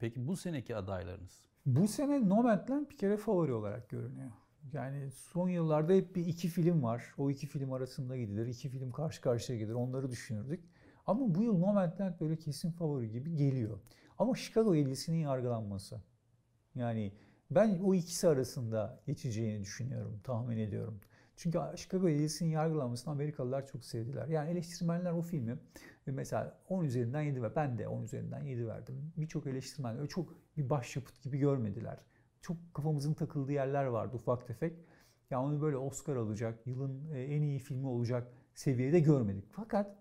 Peki bu seneki adaylarınız? Bu sene Nomadland bir kere favori olarak görünüyor. Yani son yıllarda hep bir iki film var. O iki film arasında gidilir. İki film karşı karşıya gelir. Onları düşünürdük. Ama bu yıl Nomadland böyle kesin favori gibi geliyor. Ama Chicago 50'sinin yargılanması. Yani ben o ikisi arasında geçeceğini düşünüyorum, tahmin ediyorum. Çünkü Chicago 50'sinin yargılanmasını Amerikalılar çok sevdiler. Yani eleştirmenler o filmi Mesela 10 üzerinden 7 ve ben de 10 üzerinden 7 verdim. Birçok eleştirmen öyle çok bir başyapıt gibi görmediler. Çok kafamızın takıldığı yerler vardı ufak tefek. Ya yani onu böyle Oscar alacak, yılın e, en iyi filmi olacak seviyede görmedik. Fakat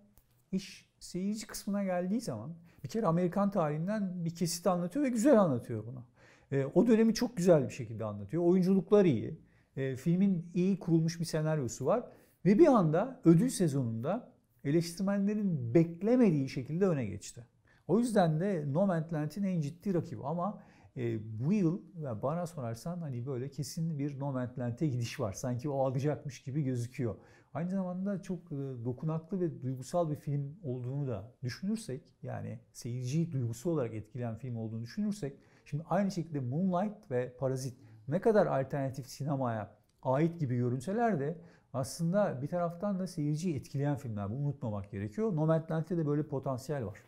iş seyirci kısmına geldiği zaman bir kere Amerikan tarihinden bir kesit anlatıyor ve güzel anlatıyor bunu. E, o dönemi çok güzel bir şekilde anlatıyor. Oyunculuklar iyi. E, filmin iyi kurulmuş bir senaryosu var. Ve bir anda ödül sezonunda eleştirmenlerin beklemediği şekilde öne geçti. O yüzden de Nomadland'in en ciddi rakibi ama e, bu yıl ve bana sorarsan hani böyle kesin bir Nomadland'e gidiş var. Sanki o alacakmış gibi gözüküyor. Aynı zamanda çok e, dokunaklı ve duygusal bir film olduğunu da düşünürsek yani seyirci duygusu olarak etkileyen film olduğunu düşünürsek şimdi aynı şekilde Moonlight ve Parazit ne kadar alternatif sinemaya ait gibi görünseler de aslında bir taraftan da seyirciyi etkileyen filmler. Bunu unutmamak gerekiyor. Nomadland'de de böyle potansiyel var.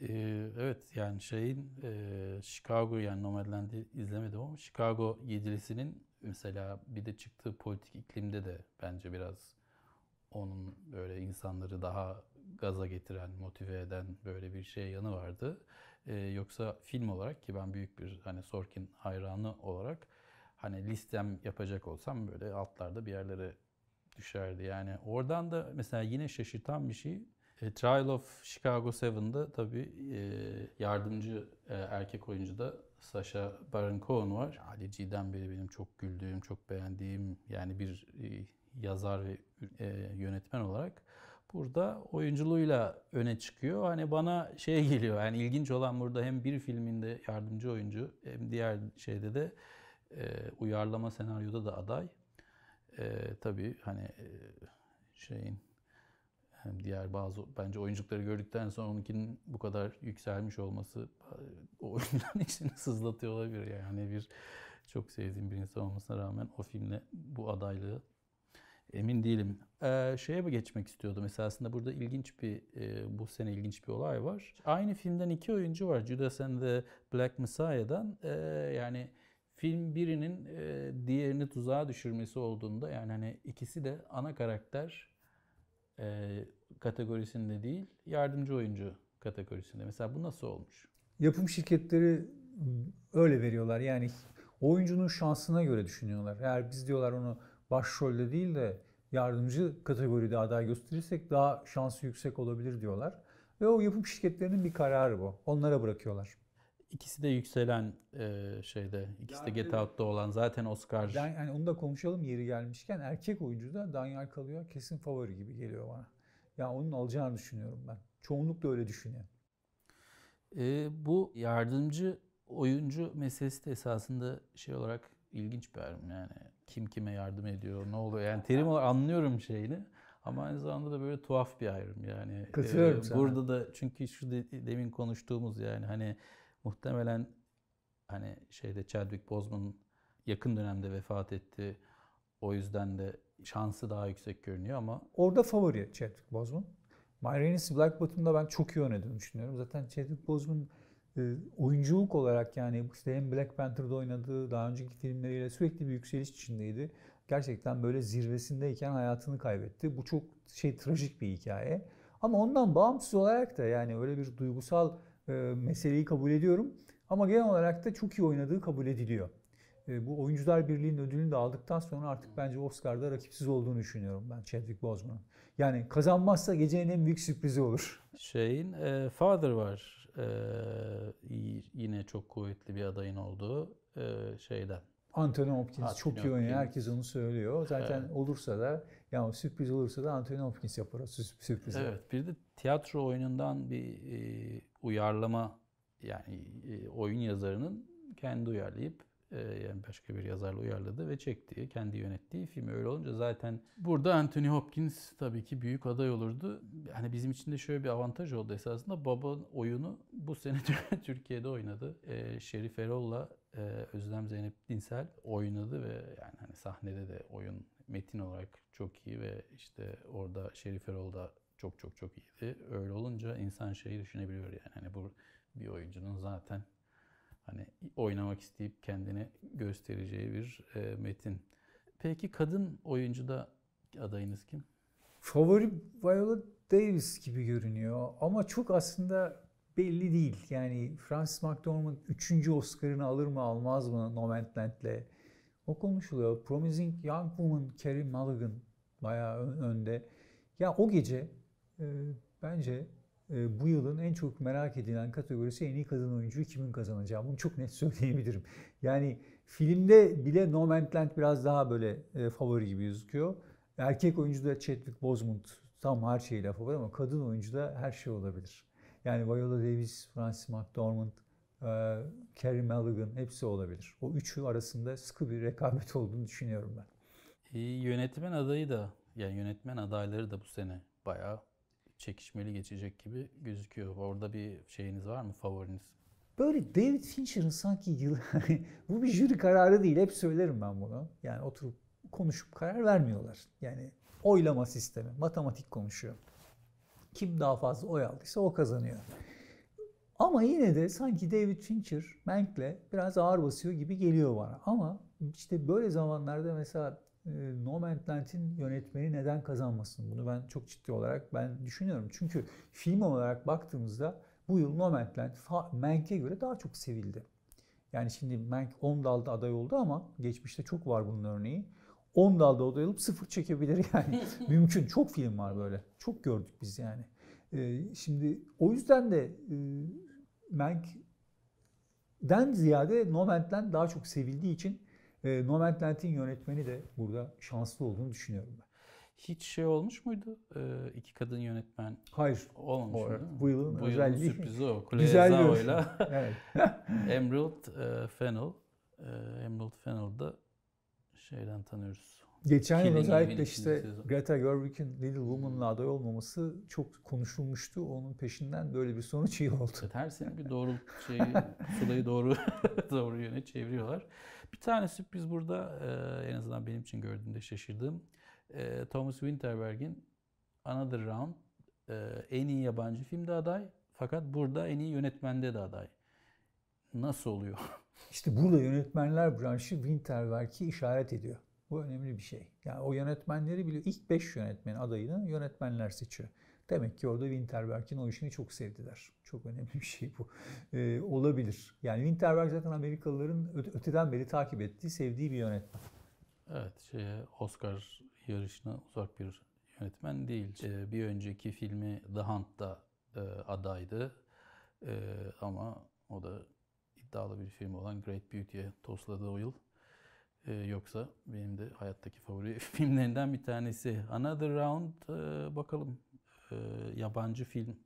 Ee, evet yani şeyin e, Chicago yani Nomadland'i izlemedim ama Chicago yedilisinin mesela bir de çıktığı politik iklimde de bence biraz onun böyle insanları daha gaza getiren, motive eden böyle bir şey yanı vardı. Ee, yoksa film olarak ki ben büyük bir hani Sorkin hayranı olarak hani listem yapacak olsam böyle altlarda bir yerlere düşerdi. Yani oradan da mesela yine şaşırtan bir şey e, Trial of Chicago 7'da tabii e, yardımcı e, erkek oyuncu da Sasha Baron Cohen var. Halici'den beri benim çok güldüğüm, çok beğendiğim yani bir e, yazar ve e, yönetmen olarak burada oyunculuğuyla öne çıkıyor. Hani bana şey geliyor yani ilginç olan burada hem bir filminde yardımcı oyuncu hem diğer şeyde de e, uyarlama senaryoda da aday e, tabii hani e, şeyin diğer bazı bence oyuncuları gördükten sonra onunkinin bu kadar yükselmiş olması e, o oyunların içini sızlatıyor olabilir. Yani bir çok sevdiğim bir insan olmasına rağmen o filmle bu adaylığı emin değilim. Ee, şeye mi geçmek istiyordum. esasında burada ilginç bir e, bu sene ilginç bir olay var. Aynı filmden iki oyuncu var. Judas and the Black Messiah'dan e, yani film birinin e, diğerini tuzağa düşürmesi olduğunda yani hani ikisi de ana karakter e, kategorisinde değil yardımcı oyuncu kategorisinde. Mesela bu nasıl olmuş? Yapım şirketleri öyle veriyorlar. Yani oyuncunun şansına göre düşünüyorlar. Eğer biz diyorlar onu başrolde değil de yardımcı kategoride aday gösterirsek daha şansı yüksek olabilir diyorlar. Ve o yapım şirketlerinin bir kararı bu. Onlara bırakıyorlar. İkisi de yükselen e, şeyde, ikisi yani, de Get Out'ta olan zaten Oscar. Dan, yani onu da konuşalım yeri gelmişken erkek oyuncu da Daniel kalıyor kesin favori gibi geliyor bana. Ya yani onun alacağını düşünüyorum ben. Çoğunlukla öyle düşünüyor. E, bu yardımcı oyuncu meselesi de esasında şey olarak ilginç bir ayrım yani. Kim kime yardım ediyor, ne oluyor? Yani terim olarak anlıyorum şeyini. Ama aynı zamanda da böyle tuhaf bir ayrım yani. E, Katılıyorum e, sana. Burada da çünkü şu de, demin konuştuğumuz yani hani Muhtemelen hani şeyde Chadwick Boseman yakın dönemde vefat etti. O yüzden de şansı daha yüksek görünüyor ama... Orada favori Chadwick Boseman. My Rainis Black Bottom'da ben çok iyi oynadığını düşünüyorum. Zaten Chadwick Boseman e, oyunculuk olarak yani işte hem Black Panther'da oynadığı daha önceki filmleriyle sürekli bir yükseliş içindeydi. Gerçekten böyle zirvesindeyken hayatını kaybetti. Bu çok şey trajik bir hikaye. Ama ondan bağımsız olarak da yani öyle bir duygusal e, meseleyi kabul ediyorum. Ama genel olarak da çok iyi oynadığı kabul ediliyor. E, bu Oyuncular Birliği'nin ödülünü de aldıktan sonra artık bence Oscar'da rakipsiz olduğunu düşünüyorum ben Chadwick Boseman'ın. Yani kazanmazsa gecenin en büyük sürprizi olur. Şeyin e, Father var. E, yine çok kuvvetli bir adayın olduğu e, şeyden Anthony Hopkins Anthony çok iyi oynuyor. Herkes onu söylüyor. Zaten evet. olursa da ya sürpriz olursa da Anthony Hopkins yapar o sürpriz. Evet. Bir de tiyatro oyunundan bir e, uyarlama yani e, oyun yazarının kendi uyarlayıp e, yani başka bir yazarla uyarladı ve çektiği, kendi yönettiği film öyle olunca zaten burada Anthony Hopkins tabii ki büyük aday olurdu. Hani bizim için de şöyle bir avantaj oldu esasında. Baba oyunu bu sene Türkiye'de oynadı. E, Şerif Erol'la e, Özlem Zeynep Dinsel oynadı ve yani hani sahnede de oyun metin olarak çok iyi ve işte orada Şerif Erol da çok çok çok iyiydi. Öyle olunca insan şeyi düşünebiliyor yani hani bu bir oyuncunun zaten hani oynamak isteyip kendini göstereceği bir e, metin. Peki kadın oyuncu da adayınız kim? Favori Viola Davis gibi görünüyor ama çok aslında belli değil. Yani Francis McDormand 3. Oscar'ını alır mı almaz mı Nomadland'le o konuşuluyor. Promising Young Woman Carey Mulligan bayağı önde. Ya o gece e, bence e, bu yılın en çok merak edilen kategorisi en iyi kadın oyuncu kimin kazanacağı. Bunu çok net söyleyebilirim. Yani filmde bile Nomadland biraz daha böyle e, favori gibi gözüküyor. Erkek oyuncu da Chadwick Boseman tam her şeyle favori ama kadın oyuncu da her şey olabilir. Yani Viola Davis, Francis McDormand, e, Carey Mulligan hepsi olabilir. O üçü arasında sıkı bir rekabet olduğunu düşünüyorum ben. E, yönetmen adayı da yani yönetmen adayları da bu sene bayağı çekişmeli geçecek gibi gözüküyor. Orada bir şeyiniz var mı favoriniz? Böyle David Fincher'ın sanki yıl bu bir jüri kararı değil. Hep söylerim ben bunu. Yani oturup konuşup karar vermiyorlar. Yani oylama sistemi, matematik konuşuyor kim daha fazla oy aldıysa o kazanıyor. Ama yine de sanki David Fincher Mank'le biraz ağır basıyor gibi geliyor bana. Ama işte böyle zamanlarda mesela e, Nomadland'in yönetmeni neden kazanmasın? Bunu ben çok ciddi olarak ben düşünüyorum. Çünkü film olarak baktığımızda bu yıl Nomadland Mank'e göre daha çok sevildi. Yani şimdi Mank 10 dalda aday oldu ama geçmişte çok var bunun örneği. 10 dalda odayılıp sıfır çekebilir yani. Mümkün. Çok film var böyle. Çok gördük biz yani. Ee, şimdi o yüzden de e, Menk'den ziyade Nomadland daha çok sevildiği için e, Nomadland'in yönetmeni de burada şanslı olduğunu düşünüyorum ben. Hiç şey olmuş muydu? Ee, iki kadın yönetmen. Hayır. Olmamış o, Bu yılın, bu yılın sürprizi o. Kule Güzel Zaho'yla. evet. Emerald e, Fennel. E, Emerald Fennel'da şeyden tanıyoruz. Geçen yıl özellikle işte sezon. Greta Gerwig'in Little Woman'la aday olmaması çok konuşulmuştu. Onun peşinden böyle bir sonuç iyi oldu. Evet, her sene bir doğru şeyi, sulayı doğru doğru yöne çeviriyorlar. Bir tane sürpriz burada e, en azından benim için gördüğümde şaşırdım. E, Thomas Winterberg'in Another Round e, en iyi yabancı filmde aday fakat burada en iyi yönetmende de aday nasıl oluyor? İşte burada yönetmenler branşı Winterberg'i işaret ediyor. Bu önemli bir şey. Yani o yönetmenleri biliyor. İlk 5 yönetmen adayını yönetmenler seçiyor. Demek ki orada Winterberg'in o işini çok sevdiler. Çok önemli bir şey bu. Ee, olabilir. Yani Winterberg zaten Amerikalıların öteden beri takip ettiği, sevdiği bir yönetmen. Evet, şeye Oscar yarışına uzak bir yönetmen değil. Ee, bir önceki filmi The Hunt'da e, adaydı. E, ama o da iddialı bir film olan Great Beauty'ye tosladı o yıl. Ee, yoksa benim de hayattaki favori filmlerinden bir tanesi. Another Round e, bakalım e, yabancı film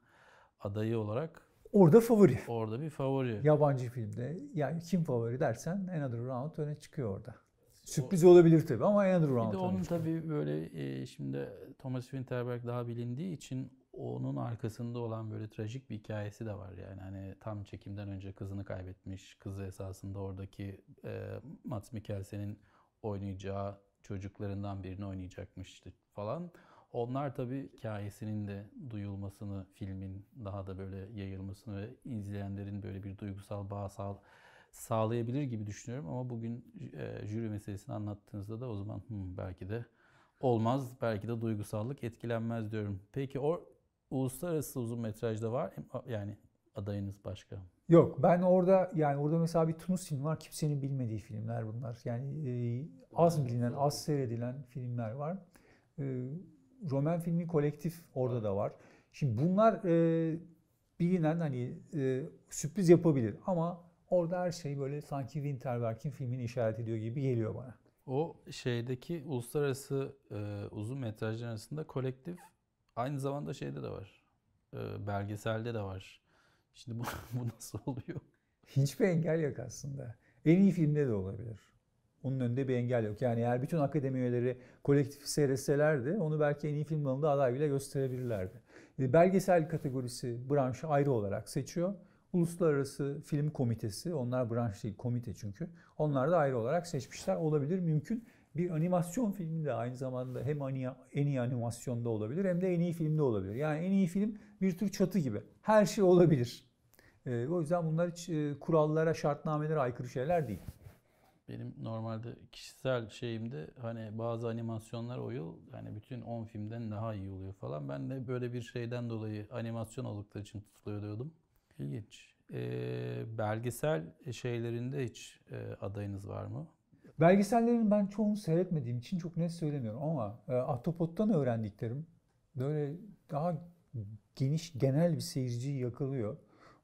adayı olarak. Orada favori. Orada bir favori. Yabancı filmde yani kim favori dersen Another Round öne çıkıyor orada. Sürpriz olabilir tabii ama Another Round. Bir de onun tabii böyle e, şimdi Thomas Winterberg daha bilindiği için onun arkasında olan böyle trajik bir hikayesi de var yani hani tam çekimden önce kızını kaybetmiş kızı esasında oradaki e, Mats Mikkelsen'in oynayacağı çocuklarından birini oynayacakmış işte falan. Onlar tabii hikayesinin de duyulmasını, filmin daha da böyle yayılmasını ve izleyenlerin böyle bir duygusal bağ sağ, sağlayabilir gibi düşünüyorum. Ama bugün e, jüri meselesini anlattığınızda da o zaman hmm, belki de olmaz, belki de duygusallık etkilenmez diyorum. Peki o uluslararası uzun metrajda var. Yani adayınız başka. Yok ben orada yani orada mesela bir Tunus filmi var. Kimsenin bilmediği filmler bunlar. Yani e, az bilinen, az seyredilen filmler var. E, Roman filmi kolektif orada da var. Şimdi bunlar e, bilinen hani e, sürpriz yapabilir ama orada her şey böyle sanki Winterberg'in filmini işaret ediyor gibi geliyor bana. O şeydeki uluslararası e, uzun metrajlar arasında kolektif Aynı zamanda şeyde de var. E, belgeselde de var. Şimdi bu, bu nasıl oluyor? Hiçbir engel yok aslında. En iyi filmde de olabilir. Onun önünde bir engel yok. Yani eğer bütün akademi üyeleri kolektif seyretselerdi onu belki en iyi film alanında aday bile gösterebilirlerdi. E, belgesel kategorisi branşı ayrı olarak seçiyor. Uluslararası Film Komitesi, onlar branş değil komite çünkü. Onlar da ayrı olarak seçmişler olabilir mümkün bir animasyon filmi de aynı zamanda hem en iyi animasyonda olabilir hem de en iyi filmde olabilir. Yani en iyi film bir tür çatı gibi. Her şey olabilir. E, o yüzden bunlar hiç e, kurallara, şartnamelere aykırı şeyler değil. Benim normalde kişisel şeyimde hani bazı animasyonlar o yıl hani bütün 10 filmden daha iyi oluyor falan. Ben de böyle bir şeyden dolayı animasyon oldukları için tutuluyordum. İlginç. E, belgesel şeylerinde hiç e, adayınız var mı? Belgesellerin ben çoğunu seyretmediğim için çok net söylemiyorum ama e, Ahtapot'tan öğrendiklerim böyle daha geniş genel bir seyirciyi yakalıyor.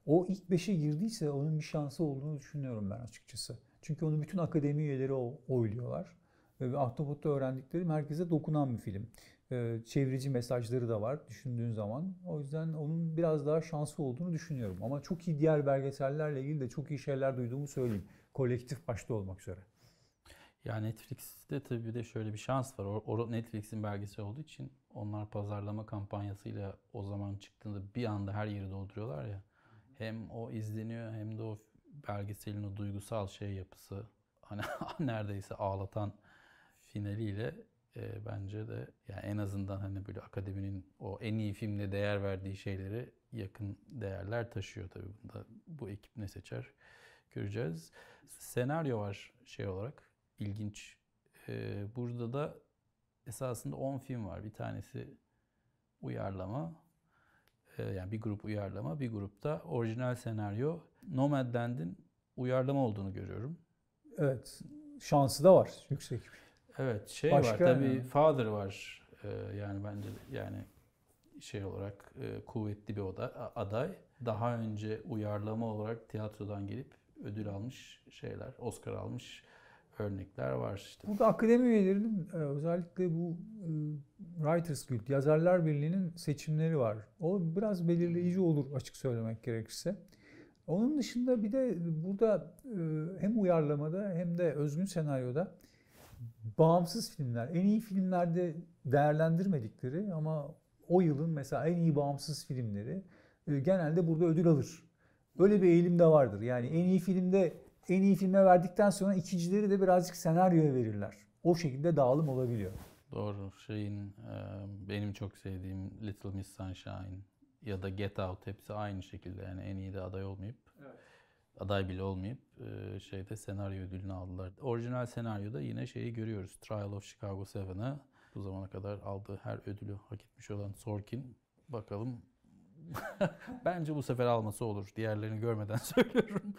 O ilk beşe girdiyse onun bir şansı olduğunu düşünüyorum ben açıkçası. Çünkü onu bütün akademi üyeleri oyluyorlar. Ve Ahtapot'ta öğrendiklerim herkese dokunan bir film. Ee, çevirici mesajları da var düşündüğün zaman. O yüzden onun biraz daha şanslı olduğunu düşünüyorum. Ama çok iyi diğer belgesellerle ilgili de çok iyi şeyler duyduğumu söyleyeyim. Kolektif başta olmak üzere. Ya Netflix'te tabii bir de şöyle bir şans var. O Netflix'in belgesi olduğu için onlar pazarlama kampanyasıyla o zaman çıktığında bir anda her yeri dolduruyorlar ya. Hem o izleniyor hem de o belgeselin o duygusal şey yapısı hani neredeyse ağlatan finaliyle e, bence de yani en azından hani böyle akademinin o en iyi filmde değer verdiği şeyleri yakın değerler taşıyor tabii bunda. Bu ekip ne seçer göreceğiz. Senaryo var şey olarak ilginç. E, burada da esasında 10 film var. Bir tanesi uyarlama. E, yani bir grup uyarlama, bir grupta orijinal senaryo. Nomadland'in uyarlama olduğunu görüyorum. Evet. Şansı da var yüksek. Evet. Şey Başka var tabii yani. Father var. E, yani bence yani şey olarak e, kuvvetli bir oda, aday. Daha önce uyarlama olarak tiyatrodan gelip ödül almış şeyler, Oscar almış örnekler var işte. Burada akademi üyelerinin e, özellikle bu e, Writers Guild, Yazarlar Birliği'nin seçimleri var. O biraz belirleyici olur açık söylemek gerekirse. Onun dışında bir de burada e, hem uyarlamada hem de özgün senaryoda bağımsız filmler, en iyi filmlerde değerlendirmedikleri ama o yılın mesela en iyi bağımsız filmleri genelde burada ödül alır. Öyle bir eğilim de vardır. Yani en iyi filmde en iyi filme verdikten sonra ikincileri de birazcık senaryoya verirler. O şekilde dağılım olabiliyor. Doğru. Şeyin e, benim çok sevdiğim Little Miss Sunshine ya da Get Out hepsi aynı şekilde yani en iyi de aday olmayıp evet. aday bile olmayıp e, şeyde senaryo ödülünü aldılar. Orijinal senaryoda yine şeyi görüyoruz. Trial of Chicago 7'ı bu zamana kadar aldığı her ödülü hak etmiş olan Sorkin bakalım Bence bu sefer alması olur. Diğerlerini görmeden söylüyorum.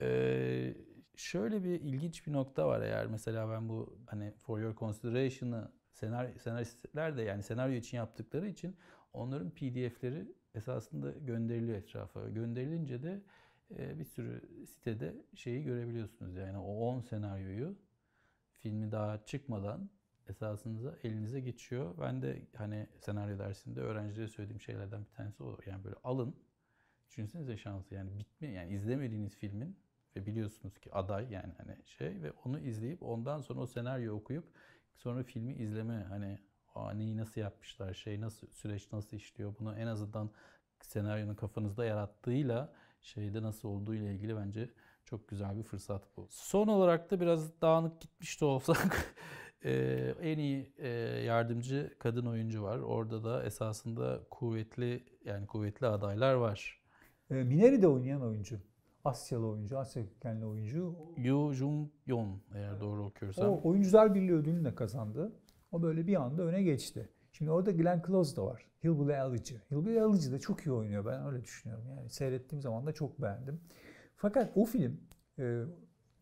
Ee, şöyle bir ilginç bir nokta var eğer mesela ben bu hani For Your Consideration'ı senar, senaristler de yani senaryo için yaptıkları için onların PDF'leri esasında gönderiliyor etrafa. Gönderilince de e, bir sürü sitede şeyi görebiliyorsunuz. Yani o 10 senaryoyu filmi daha çıkmadan esasınıza elinize geçiyor. Ben de hani senaryo dersinde öğrencilere söylediğim şeylerden bir tanesi o. Yani böyle alın Düşünsenize şansı yani bitme yani izlemediğiniz filmin ve biliyorsunuz ki aday yani hani şey ve onu izleyip ondan sonra o senaryo okuyup sonra filmi izleme hani neyi nasıl yapmışlar, şey nasıl süreç nasıl işliyor bunu en azından senaryonun kafanızda yarattığıyla şeyde nasıl olduğu ile ilgili bence çok güzel bir fırsat bu. Son olarak da biraz dağınık gitmiş de olsak ee, en iyi e, yardımcı kadın oyuncu var. Orada da esasında kuvvetli yani kuvvetli adaylar var. Ee, Mineri de oynayan oyuncu. Asyalı oyuncu, Asya kökenli oyuncu. Yu Jun Yon eğer doğru okuyorsam. O Oyuncular Birliği ödülünü de kazandı. O böyle bir anda öne geçti. Şimdi orada Glenn Close da var. Hillbilly Elegy. Hillbilly Elegy de çok iyi oynuyor. Ben öyle düşünüyorum. Yani seyrettiğim zaman da çok beğendim. Fakat o film e,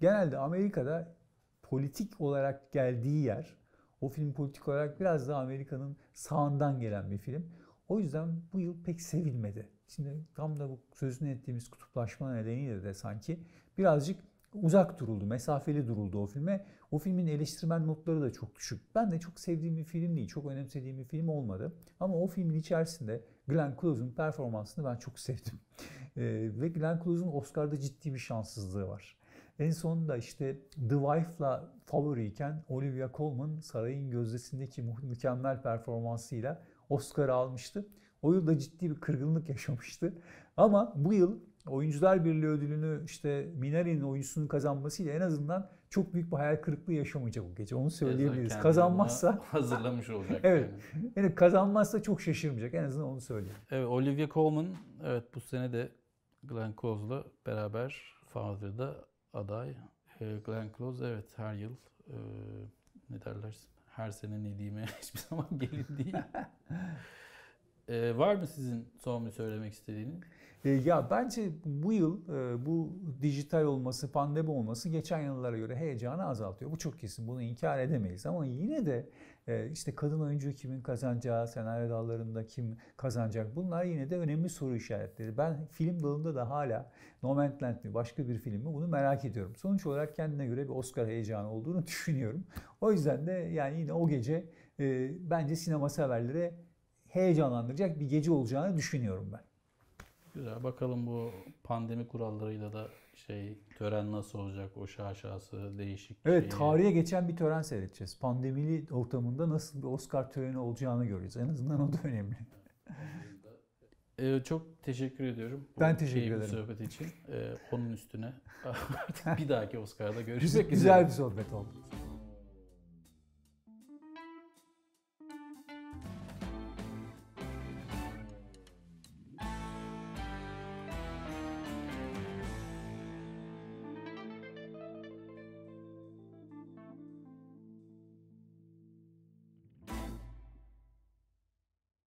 genelde Amerika'da politik olarak geldiği yer. O film politik olarak biraz daha Amerika'nın sağından gelen bir film. O yüzden bu yıl pek sevilmedi şimdi tam da bu sözünü ettiğimiz kutuplaşma nedeniyle de sanki birazcık uzak duruldu, mesafeli duruldu o filme. O filmin eleştirmen notları da çok düşük. Ben de çok sevdiğim bir film değil, çok önemsediğim bir film olmadı. Ama o filmin içerisinde Glenn Close'un performansını ben çok sevdim. E, ve Glenn Close'un Oscar'da ciddi bir şanssızlığı var. En sonunda işte The Wife'la favoriyken Olivia Colman Sarayın Gözdesi'ndeki mükemmel performansıyla Oscar almıştı. O yıl da ciddi bir kırgınlık yaşamıştı. Ama bu yıl Oyuncular Birliği ödülünü işte Minari'nin oyuncusunun kazanmasıyla en azından çok büyük bir hayal kırıklığı yaşamayacak bu gece. Onu söyleyebiliriz. Kazanmazsa hazırlamış olacak. evet. Yani. yani kazanmazsa çok şaşırmayacak. En azından onu söyleyeyim. Evet, Olivia Colman evet bu sene de Glenn Close'la beraber Father'da aday. Ee, Glenn Close evet her yıl e, ne derler her sene ne diyeyim hiçbir zaman gelin değil. Ee, var mı sizin son bir söylemek istediğiniz? Ee, ya bence bu yıl e, bu dijital olması, pandemi olması geçen yıllara göre heyecanı azaltıyor. Bu çok kesin. Bunu inkar edemeyiz. Ama yine de e, işte kadın oyuncu kimin kazanacağı, senaryo dallarında kim kazanacak bunlar yine de önemli soru işaretleri. Ben film dalında da hala Nomadland mi başka bir film mi bunu merak ediyorum. Sonuç olarak kendine göre bir Oscar heyecanı olduğunu düşünüyorum. O yüzden de yani yine o gece e, bence sinema severlere heyecanlandıracak bir gece olacağını düşünüyorum ben. Güzel bakalım bu pandemi kurallarıyla da şey tören nasıl olacak o şaşası değişik. Evet şeyi. tarihe geçen bir tören seyredeceğiz. Pandemili ortamında nasıl bir Oscar töreni olacağını göreceğiz. En azından o da önemli. Ee, çok teşekkür ediyorum. Bu teşekkür şey, ederim. sohbet için. Ee, onun üstüne bir dahaki Oscar'da görüşmek üzere. Güzel bir sohbet oldu.